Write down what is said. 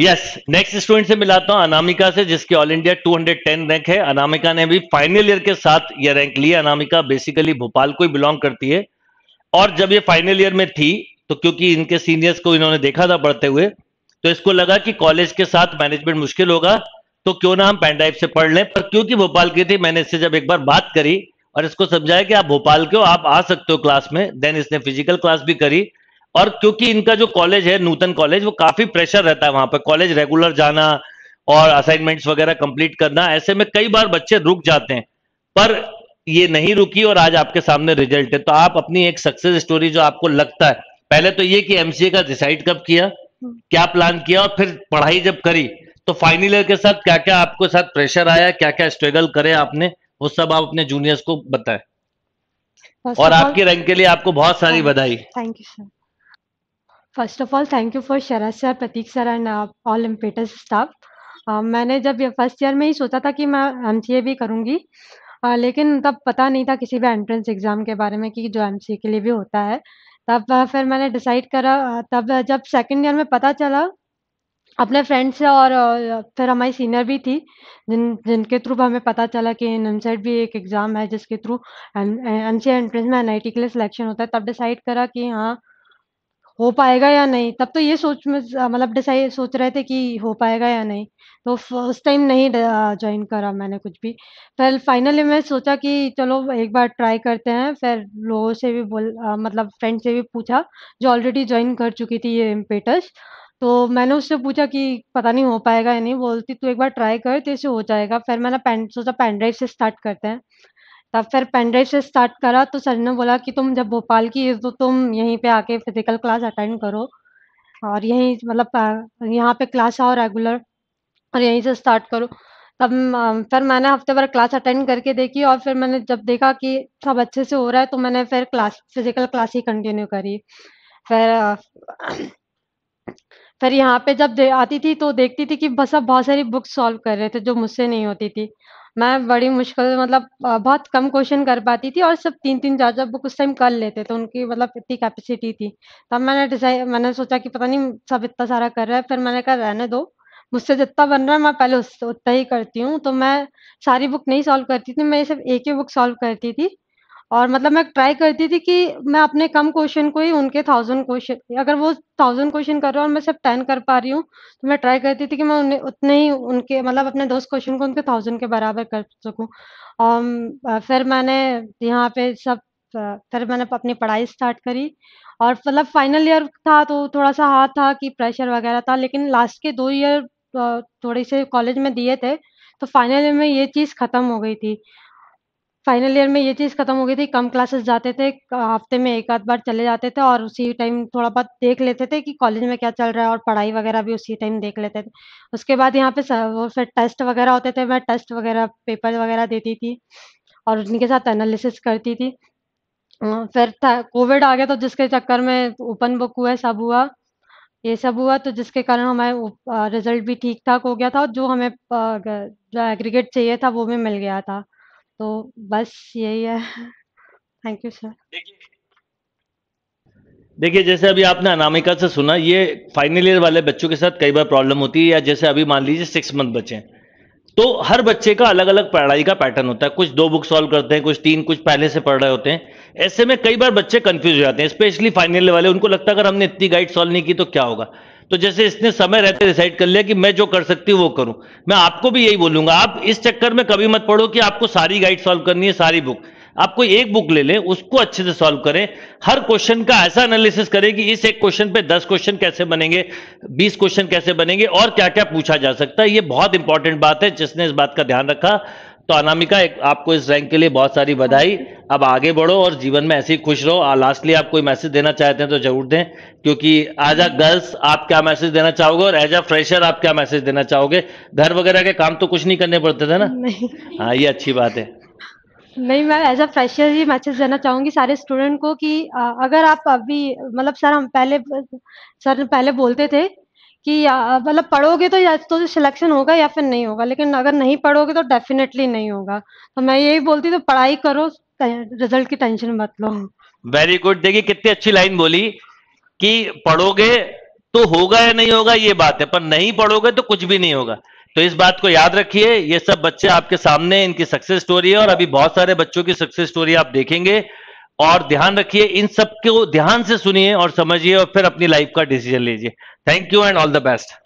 Yes next student से मिलाता हूं अनामिका से जिसके ऑल इंडिया 210 रैंक है अनामिका ने भी फाइनल ईयर के साथ ये रैंक लिया अनामिका बेसिकली भोपाल को ही बिलोंग करती है और जब ये फाइनल ईयर में थी तो क्योंकि इनके सीनियर्स को इन्होंने देखा था पढ़ते हुए तो इसको लगा कि कॉलेज के साथ मैनेजमेंट मुश्किल होगा तो क्यों ना हम पेनड्राइव से पढ़ लें पर क्योंकि भोपाल की थी मैंने इससे जब एक बार बात करी और इसको समझाया कि आप भोपाल के हो आप आ सकते हो क्लास में देन इसने फिजिकल क्लास भी करी और क्योंकि इनका जो कॉलेज है नूतन कॉलेज वो काफी प्रेशर रहता है वहां पर कॉलेज रेगुलर जाना और असाइनमेंट्स वगैरह कंप्लीट करना ऐसे में कई बार बच्चे रुक जाते हैं पर ये नहीं रुकी और आज आपके सामने रिजल्ट है तो आप अपनी एक सक्सेस स्टोरी जो आपको लगता है पहले तो ये कि एमसीए का डिसाइड कब किया क्या प्लान किया और फिर पढ़ाई जब करी तो फाइनल ईयर के साथ क्या क्या आपके साथ प्रेशर आया क्या क्या स्ट्रगल करे आपने वो सब आप अपने जूनियर्स को बताएं और आपकी रैंक के लिए आपको बहुत सारी बधाई thank you sir first of all thank you for Sharad sir Prateek sir and all एम्पेटस स्टाफ मैंने जब ये फर्स्ट ईयर में ही सोचा था कि मैं एम सी ए भी करूँगी uh, लेकिन तब पता नहीं था किसी भी एंट्रेंस एग्ज़ाम के बारे में कि जो एम सी ए के लिए भी होता है तब uh, फिर मैंने डिसाइड करा uh, तब जब सेकेंड ईयर में पता चला अपने फ्रेंड्स से और uh, फिर हमारी सीनियर भी थी जिन जिनके थ्रू हमें पता चला कि एन भी एक एग्ज़ाम है जिसके थ्रू एम सी एंट्रेंस में एन के लिए सिलेक्शन होता है तब डिसाइड करा कि हाँ हो पाएगा या नहीं तब तो ये सोच में मतलब डिसाइड सोच रहे थे कि हो पाएगा या नहीं तो उस टाइम नहीं ज्वाइन करा मैंने कुछ भी। फिर फाइनली मैं सोचा कि चलो एक बार ट्राई करते हैं, फिर लोगों से भी बोल आ, मतलब फ्रेंड से भी पूछा जो ऑलरेडी ज्वाइन कर चुकी थी ये इम्पेटस। तो मैंने उससे पूछा कि पता नहीं हो पाएगा या नहीं, बोलती तू एक बार ट्राई कर तो से हो जाएगा। फिर मैंने पैन सोचा पेन ड्राइव से स्टार्ट करते हैं। तब फिर पेनड्राइव से स्टार्ट करा तो सर ने बोला कि तुम जब भोपाल की तो तुम यहीं पे आके फिजिकल क्लास अटेंड करो और यहीं मतलब यहाँ पे क्लास आओ रेगुलर और यहीं से स्टार्ट करो तब फिर मैंने हफ्ते भर क्लास अटेंड करके देखी और फिर मैंने जब देखा कि सब अच्छे से हो रहा है तो मैंने फिर क्लास फिजिकल क्लास ही कंटिन्यू करी फिर फिर यहाँ पे जब आती थी तो देखती थी कि बस अब बहुत सारी बुक्स सॉल्व कर रहे थे जो मुझसे नहीं होती थी मैं बड़ी मुश्किल मतलब बहुत कम क्वेश्चन कर पाती थी और सब तीन तीन चार चार बुक उस टाइम कर लेते थे, तो उनकी मतलब इतनी कैपेसिटी थी। तब मैंने डिसाइड मैंने सोचा कि पता नहीं सब इतना सारा कर रहा है, फिर मैंने कहा रहने दो, मुझसे जितना बन रहा है मैं पहले उस उतना ही करती हूँ। तो मैं सारी बुक नहीं सॉल्व करती थी, मैं सिर्फ एक ही बुक सॉल्व करती थी। और मतलब मैं ट्राई करती थी कि मैं अपने कम क्वेश्चन को ही उनके थाउजेंड क्वेश्चन अगर वो थाउजेंड क्वेश्चन कर रहे हो और मैं सिर्फ टेन कर पा रही हूँ तो मैं ट्राई करती थी कि मैं उन्हें उतने ही उनके मतलब अपने दोस्त क्वेश्चन को उनके थाउजेंड के बराबर कर सकूँ और um, फिर मैंने यहाँ पे सब फिर मैंने अपनी पढ़ाई स्टार्ट करी और मतलब फाइनल ईयर था तो थोड़ा सा हाथ था कि प्रेशर वगैरह था लेकिन लास्ट के दो ईयर थोड़े से कॉलेज में दिए थे तो फाइनल ईयर में ये चीज़ ख़त्म हो गई थी फाइनल ईयर में ये चीज़ खत्म हो गई थी कम क्लासेस जाते थे हफ्ते में एक आध बार चले जाते थे और उसी टाइम थोड़ा बहुत देख लेते थे कि कॉलेज में क्या चल रहा है और पढ़ाई वगैरह भी उसी टाइम देख लेते थे। उसके बाद यहाँ पे वो फिर टेस्ट वगैरह होते थे मैं टेस्ट वगैरह पेपर वगैरह देती थी और उनके साथ एनालिसिस करती थी। फिर था कोविड आ गया तो जिसके चक्कर में ओपन बुक हुआ सब हुआ। ये सब हुआ तो जिसके कारण हमारे रिजल्ट भी ठीक-ठाक हो गया था जो हमें जो एग्रीगेट चाहिए था वो भी मिल गया था। तो बस यही है थैंक यू सर देखिए जैसे अभी आपने अनामिका से सुना ये फाइनल ईयर वाले बच्चों के साथ कई बार प्रॉब्लम होती है या जैसे अभी मान लीजिए सिक्स मंथ बच्चे तो हर बच्चे का अलग अलग पढ़ाई का पैटर्न होता है कुछ दो बुक सॉल्व करते हैं कुछ तीन कुछ पहले से पढ़ रहे होते हैं ऐसे में कई बार बच्चे कंफ्यूज हो जाते हैं स्पेशली फाइनल वाले उनको लगता है अगर हमने इतनी गाइड सॉल्व नहीं की तो क्या होगा तो जैसे इसने समय रहते डिसाइड कर लिया कि मैं जो कर सकती हूं वो करूं मैं आपको भी यही बोलूंगा आप इस चक्कर में कभी मत पढ़ो कि आपको सारी गाइड सॉल्व करनी है सारी बुक आपको एक बुक ले लें उसको अच्छे से सॉल्व करें हर क्वेश्चन का ऐसा एनालिसिस करें कि इस एक क्वेश्चन पे दस क्वेश्चन कैसे बनेंगे बीस क्वेश्चन कैसे बनेंगे और क्या क्या पूछा जा सकता है ये बहुत इंपॉर्टेंट बात है जिसने इस बात का ध्यान रखा तो अनामिका एक, आपको इस रैंक के लिए बहुत सारी बधाई अब आगे बढ़ो और जीवन में ऐसे ही खुश रहो लास्टली आप कोई मैसेज देना चाहते हैं तो जरूर दें क्योंकि एज अ गर्ल्स आप क्या मैसेज देना चाहोगे और एज अ फ्रेशर आप क्या मैसेज देना चाहोगे घर वगैरह के काम तो कुछ नहीं करने पड़ते थे ना हाँ ये अच्छी बात है नहीं मैं एज अ फ्रेशर ही मैसेज देना चाहूंगी सारे स्टूडेंट को कि अगर आप अभी मतलब सर हम पहले सर पहले बोलते थे कि मतलब पढ़ोगे तो या तो सिलेक्शन होगा या फिर नहीं होगा लेकिन अगर नहीं पढ़ोगे तो डेफिनेटली नहीं होगा तो मैं यही बोलती तो पढ़ाई करो रिजल्ट की टेंशन मत लो वेरी गुड देखिए कितनी अच्छी लाइन बोली कि पढ़ोगे तो होगा या नहीं होगा ये बात है पर नहीं पढ़ोगे तो कुछ भी नहीं होगा तो इस बात को याद रखिए ये सब बच्चे आपके सामने इनकी सक्सेस स्टोरी है और अभी बहुत सारे बच्चों की सक्सेस स्टोरी आप देखेंगे और ध्यान रखिए इन सब को ध्यान से सुनिए और समझिए और फिर अपनी लाइफ का डिसीजन लीजिए thank you and all the best